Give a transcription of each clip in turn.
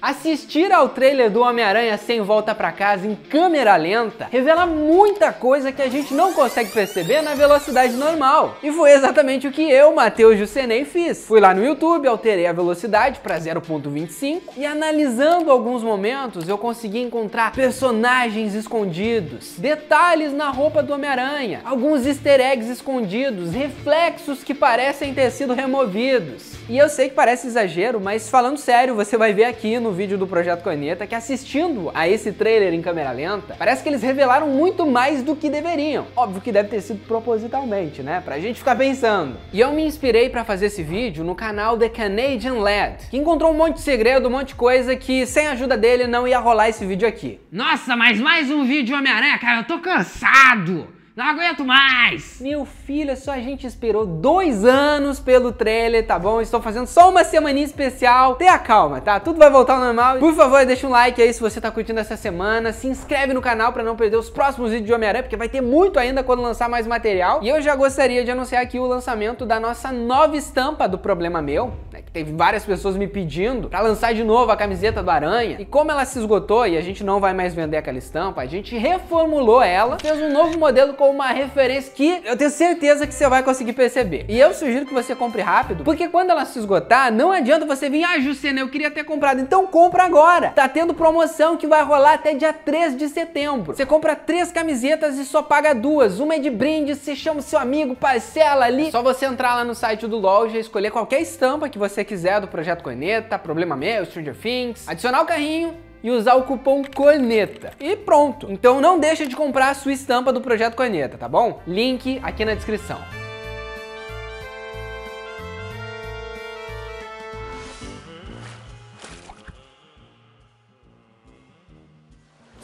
Assistir ao trailer do Homem-Aranha sem volta para casa em câmera lenta revela muita coisa que a gente não consegue perceber na velocidade normal. E foi exatamente o que eu, Matheus Jusenei, fiz. Fui lá no YouTube, alterei a velocidade para 0.25 e analisando alguns momentos eu consegui encontrar personagens escondidos, detalhes na roupa do Homem-Aranha, alguns easter eggs escondidos, reflexos que parecem ter sido removidos. E eu sei que parece exagero, mas falando sério, você vai ver aqui no no vídeo do Projeto Corneta que assistindo a esse trailer em câmera lenta, parece que eles revelaram muito mais do que deveriam. Óbvio que deve ter sido propositalmente, né? Pra gente ficar pensando. E eu me inspirei para fazer esse vídeo no canal The Canadian Lad, que encontrou um monte de segredo, um monte de coisa que sem a ajuda dele não ia rolar esse vídeo aqui. Nossa, mas mais um vídeo Homem-Aranha, cara, eu tô cansado! Não aguento mais! Meu filho, só a gente esperou dois anos pelo trailer, tá bom? Estou fazendo só uma semaninha especial. Tenha calma, tá? Tudo vai voltar ao normal. Por favor, deixa um like aí se você tá curtindo essa semana. Se inscreve no canal para não perder os próximos vídeos de Homem-Aranha, porque vai ter muito ainda quando lançar mais material. E eu já gostaria de anunciar aqui o lançamento da nossa nova estampa do Problema Meu. Teve várias pessoas me pedindo para lançar de novo a camiseta do Aranha. E como ela se esgotou e a gente não vai mais vender aquela estampa, a gente reformulou ela, fez um novo modelo com uma referência que eu tenho certeza que você vai conseguir perceber. E eu sugiro que você compre rápido, porque quando ela se esgotar, não adianta você vir, ah, Jusena, eu queria ter comprado, então compra agora. Tá tendo promoção que vai rolar até dia 3 de setembro. Você compra três camisetas e só paga duas. Uma é de brinde, você chama o seu amigo, parcela ali. É só você entrar lá no site do loja, escolher qualquer estampa que você quiser do Projeto Coneta, Problema Meu, Stranger Things, adicionar o carrinho e usar o cupom CONETA. E pronto! Então não deixa de comprar a sua estampa do Projeto Coneta, tá bom? Link aqui na descrição.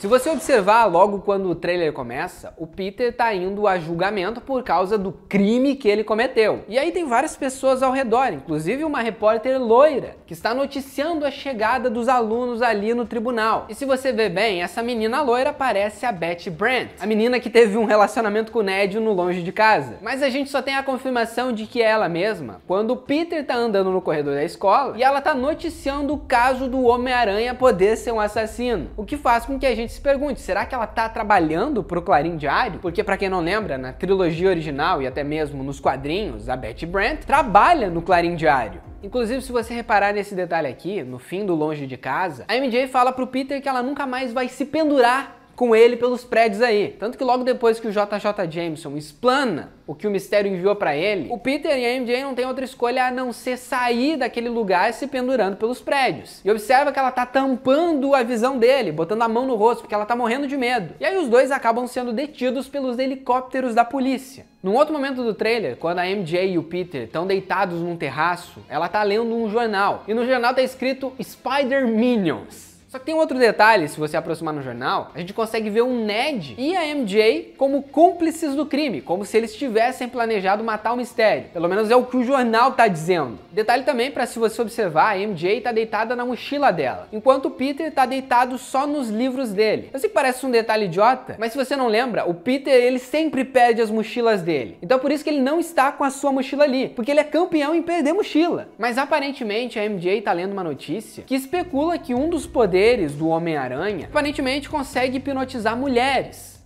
Se você observar logo quando o trailer começa, o Peter está indo a julgamento por causa do crime que ele cometeu. E aí tem várias pessoas ao redor, inclusive uma repórter loira, que está noticiando a chegada dos alunos ali no tribunal. E se você ver bem, essa menina loira parece a Betty Brandt, a menina que teve um relacionamento com o Ned no longe de casa. Mas a gente só tem a confirmação de que é ela mesma quando o Peter está andando no corredor da escola e ela está noticiando o caso do Homem-Aranha poder ser um assassino, o que faz com que a gente se pergunte, será que ela está trabalhando para o Clarim Diário? Porque para quem não lembra, na trilogia original e até mesmo nos quadrinhos, a Betty Brant trabalha no Clarim Diário. Inclusive, se você reparar nesse detalhe aqui, no fim do Longe de Casa, a MJ fala pro Peter que ela nunca mais vai se pendurar com ele pelos prédios aí. Tanto que logo depois que o JJ Jameson explana o que o mistério enviou para ele, o Peter e a MJ não tem outra escolha a não ser sair daquele lugar se pendurando pelos prédios. E observa que ela tá tampando a visão dele, botando a mão no rosto, porque ela tá morrendo de medo. E aí os dois acabam sendo detidos pelos helicópteros da polícia. Num outro momento do trailer, quando a MJ e o Peter estão deitados num terraço, ela tá lendo um jornal. E no jornal tá escrito Spider Minions. Só que tem um outro detalhe, se você aproximar no jornal, a gente consegue ver o Ned e a MJ como cúmplices do crime, como se eles tivessem planejado matar o mistério. Pelo menos é o que o jornal tá dizendo. Detalhe também para se você observar, a MJ tá deitada na mochila dela, enquanto o Peter tá deitado só nos livros dele. Eu sei que parece um detalhe idiota, mas se você não lembra, o Peter ele sempre perde as mochilas dele. Então por isso que ele não está com a sua mochila ali, porque ele é campeão em perder mochila. Mas aparentemente a MJ tá lendo uma notícia que especula que um dos poderes poderes do Homem-Aranha, aparentemente consegue hipnotizar mulheres.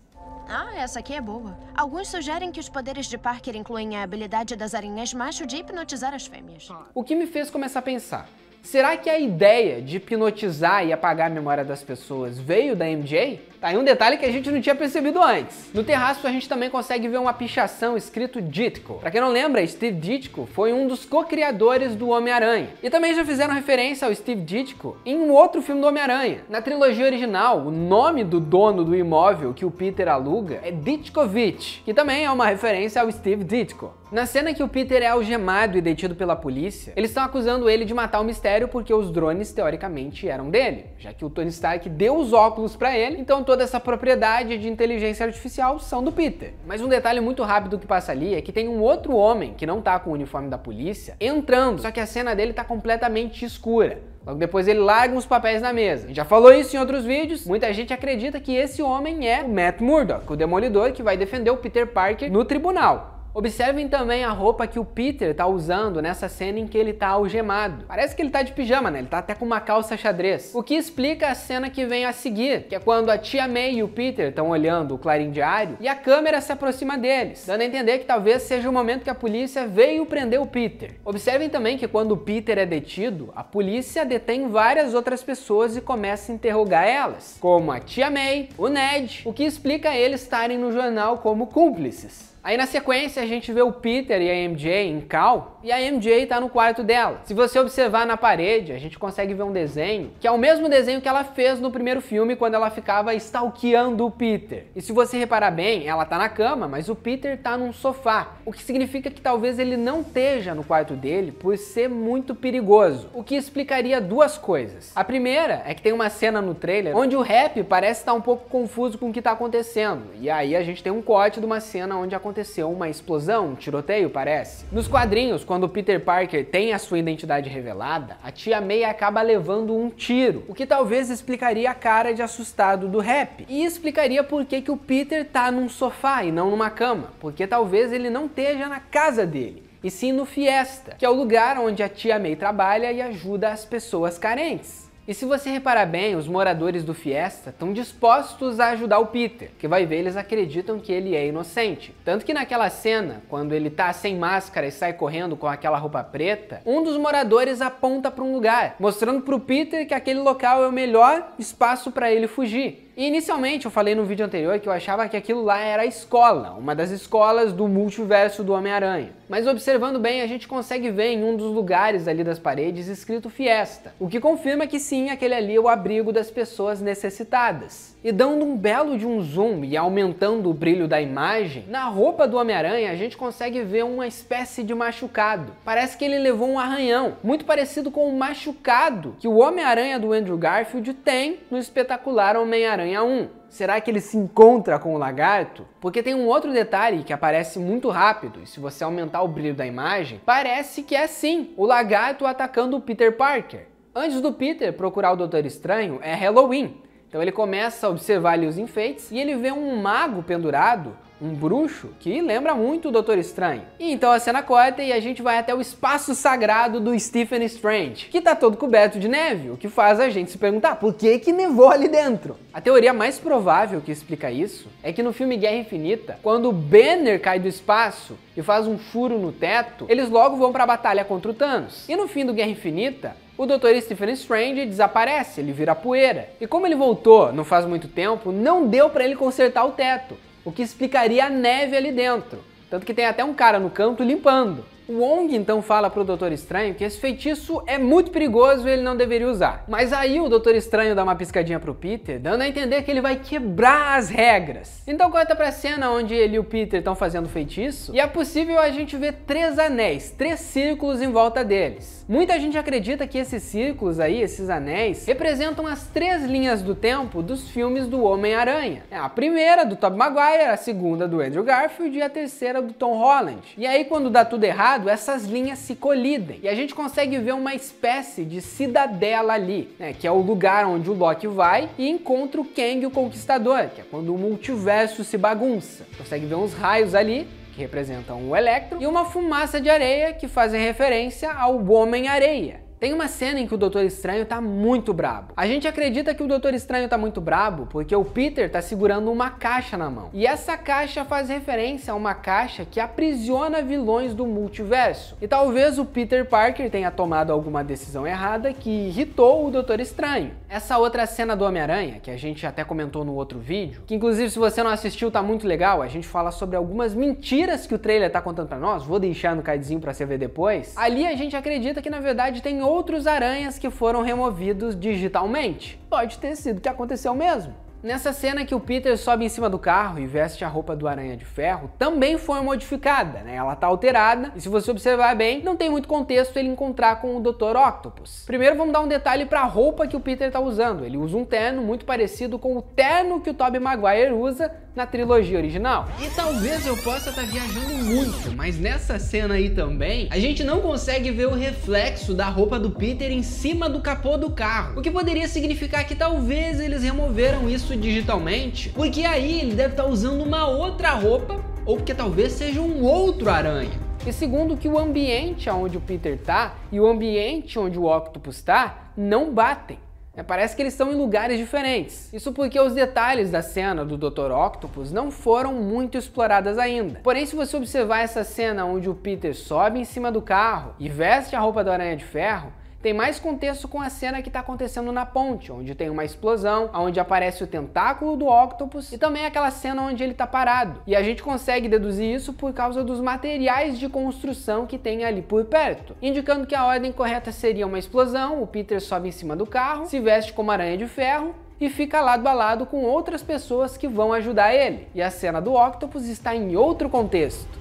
Ah, essa aqui é boa. Alguns sugerem que os poderes de Parker incluem a habilidade das aranhas macho de hipnotizar as fêmeas. O que me fez começar a pensar. Será que a ideia de hipnotizar e apagar a memória das pessoas veio da MJ? Tá, e um detalhe que a gente não tinha percebido antes. No terraço a gente também consegue ver uma pichação escrito Ditko. Pra quem não lembra, Steve Ditko foi um dos co-criadores do Homem-Aranha. E também já fizeram referência ao Steve Ditko em um outro filme do Homem-Aranha. Na trilogia original, o nome do dono do imóvel que o Peter aluga é Ditkovich, que também é uma referência ao Steve Ditko. Na cena que o Peter é algemado e detido pela polícia, eles estão acusando ele de matar o mistério porque os drones teoricamente eram dele, já que o Tony Stark deu os óculos para ele, então toda essa propriedade de inteligência artificial são do Peter. Mas um detalhe muito rápido que passa ali é que tem um outro homem que não tá com o uniforme da polícia entrando, só que a cena dele tá completamente escura. Logo depois ele larga uns papéis na mesa. A gente já falou isso em outros vídeos. Muita gente acredita que esse homem é o Matt Murdock, o demolidor que vai defender o Peter Parker no tribunal. Observem também a roupa que o Peter tá usando nessa cena em que ele tá algemado. Parece que ele tá de pijama, né? Ele tá até com uma calça xadrez. O que explica a cena que vem a seguir, que é quando a tia May e o Peter estão olhando o clarim diário e a câmera se aproxima deles, dando a entender que talvez seja o momento que a polícia veio prender o Peter. Observem também que quando o Peter é detido, a polícia detém várias outras pessoas e começa a interrogar elas, como a tia May, o Ned, o que explica eles estarem no jornal como cúmplices. Aí na sequência a gente vê o Peter e a MJ em Cal e a MJ está no quarto dela. Se você observar na parede, a gente consegue ver um desenho que é o mesmo desenho que ela fez no primeiro filme quando ela ficava stalkeando o Peter. E se você reparar bem, ela está na cama, mas o Peter está num sofá, o que significa que talvez ele não esteja no quarto dele por ser muito perigoso, o que explicaria duas coisas. A primeira é que tem uma cena no trailer onde o rap parece estar um pouco confuso com o que está acontecendo, e aí a gente tem um corte de uma cena onde acontece aconteceu uma explosão, um tiroteio, parece. Nos quadrinhos, quando Peter Parker tem a sua identidade revelada, a tia May acaba levando um tiro, o que talvez explicaria a cara de assustado do rap. E explicaria por que, que o Peter tá num sofá e não numa cama, porque talvez ele não esteja na casa dele e sim no Fiesta, que é o lugar onde a tia May trabalha e ajuda as pessoas carentes. E se você reparar bem, os moradores do Fiesta estão dispostos a ajudar o Peter, que vai ver, eles acreditam que ele é inocente. Tanto que naquela cena, quando ele tá sem máscara e sai correndo com aquela roupa preta, um dos moradores aponta para um lugar, mostrando pro Peter que aquele local é o melhor espaço para ele fugir. E inicialmente eu falei no vídeo anterior que eu achava que aquilo lá era a escola, uma das escolas do multiverso do Homem-Aranha. Mas observando bem, a gente consegue ver em um dos lugares ali das paredes escrito Fiesta, o que confirma que sim, aquele ali é o abrigo das pessoas necessitadas. E dando um belo de um zoom e aumentando o brilho da imagem, na roupa do Homem-Aranha a gente consegue ver uma espécie de machucado. Parece que ele levou um arranhão, muito parecido com o machucado que o Homem-Aranha do Andrew Garfield tem no espetacular Homem-Aranha Aranha 1. Será que ele se encontra com o lagarto? Porque tem um outro detalhe que aparece muito rápido, e se você aumentar o brilho da imagem, parece que é sim o lagarto atacando o Peter Parker. Antes do Peter procurar o Doutor Estranho, é Halloween. Então ele começa a observar ali os enfeites e ele vê um mago pendurado um bruxo que lembra muito o Doutor Estranho. E então a cena corta e a gente vai até o espaço sagrado do Stephen Strange, que tá todo coberto de neve, o que faz a gente se perguntar por que que nevou ali dentro. A teoria mais provável que explica isso é que no filme Guerra Infinita, quando o Banner cai do espaço e faz um furo no teto, eles logo vão para a batalha contra o Thanos. E no fim do Guerra Infinita, o Dr. Stephen Strange desaparece, ele vira poeira. E como ele voltou não faz muito tempo, não deu para ele consertar o teto o que explicaria a neve ali dentro. Tanto que tem até um cara no canto limpando. O Wong então fala pro Doutor Estranho que esse feitiço é muito perigoso e ele não deveria usar. Mas aí o Doutor Estranho dá uma piscadinha pro Peter, dando a entender que ele vai quebrar as regras. Então corta pra cena onde ele e o Peter estão fazendo feitiço e é possível a gente ver três anéis, três círculos em volta deles. Muita gente acredita que esses círculos aí, esses anéis, representam as três linhas do tempo dos filmes do Homem-Aranha. É a primeira do Tobey Maguire, a segunda do Andrew Garfield e a terceira do Tom Holland. E aí quando dá tudo errado, essas linhas se colidem e a gente consegue ver uma espécie de cidadela ali, né, que é o lugar onde o Loki vai e encontra o Kang o Conquistador, que é quando o multiverso se bagunça. Consegue ver uns raios ali que representam o Electro e uma fumaça de areia que fazem referência ao Homem-Areia tem uma cena em que o Doutor Estranho tá muito brabo. A gente acredita que o Doutor Estranho tá muito brabo porque o Peter tá segurando uma caixa na mão. E essa caixa faz referência a uma caixa que aprisiona vilões do multiverso. E talvez o Peter Parker tenha tomado alguma decisão errada que irritou o Doutor Estranho. Essa outra cena do Homem-Aranha, que a gente até comentou no outro vídeo, que inclusive se você não assistiu tá muito legal, a gente fala sobre algumas mentiras que o trailer tá contando para nós, vou deixar no cardzinho para você ver depois. Ali a gente acredita que na verdade tem outros aranhas que foram removidos digitalmente. Pode ter sido que aconteceu mesmo. Nessa cena que o Peter sobe em cima do carro e veste a roupa do Aranha de Ferro, também foi modificada, né? Ela tá alterada, e se você observar bem, não tem muito contexto ele encontrar com o Dr. Octopus. Primeiro vamos dar um detalhe para a roupa que o Peter tá usando. Ele usa um terno muito parecido com o terno que o Tobey Maguire usa na trilogia original. E talvez eu possa estar tá viajando muito, mas nessa cena aí também, a gente não consegue ver o reflexo da roupa do Peter em cima do capô do carro, o que poderia significar que talvez eles removeram isso isso digitalmente, porque aí ele deve estar tá usando uma outra roupa ou que talvez seja um outro aranha. E segundo que o ambiente onde o Peter está e o ambiente onde o Octopus está não batem. É, parece que eles estão em lugares diferentes. Isso porque os detalhes da cena do Dr. Octopus não foram muito exploradas ainda. Porém, se você observar essa cena onde o Peter sobe em cima do carro e veste a roupa da Aranha de Ferro, tem mais contexto com a cena que está acontecendo na ponte, onde tem uma explosão, onde aparece o tentáculo do Octopus e também aquela cena onde ele está parado. E a gente consegue deduzir isso por causa dos materiais de construção que tem ali por perto, indicando que a ordem correta seria uma explosão, o Peter sobe em cima do carro, se veste como aranha de ferro, e fica lado a lado com outras pessoas que vão ajudar ele. E a cena do Octopus está em outro contexto.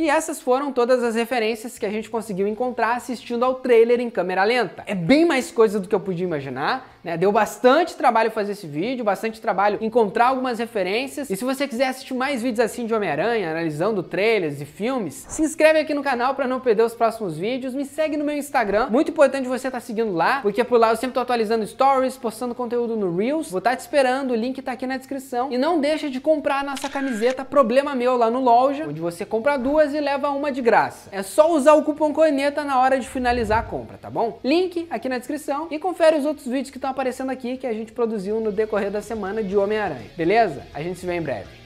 E essas foram todas as referências que a gente conseguiu encontrar assistindo ao trailer em câmera lenta. É bem mais coisa do que eu podia imaginar, né? Deu bastante trabalho fazer esse vídeo, bastante trabalho encontrar algumas referências. E se você quiser assistir mais vídeos assim de Homem-Aranha, analisando trailers e filmes, se inscreve aqui no canal para não perder os próximos vídeos. Me segue no meu Instagram. Muito importante você estar tá seguindo lá, porque por lá eu sempre tô atualizando stories, postando conteúdo no Reels. Vou estar tá te esperando, o link tá aqui na descrição. E não deixa de comprar a nossa camiseta Problema Meu lá no Loja, onde você compra duas e leva uma de graça. É só usar o cupom COINETA na hora de finalizar a compra, tá bom? Link aqui na descrição e confere os outros vídeos que estão estão aparecendo aqui que a gente produziu no decorrer da semana de Homem-Aranha. Beleza? A gente se vê em breve.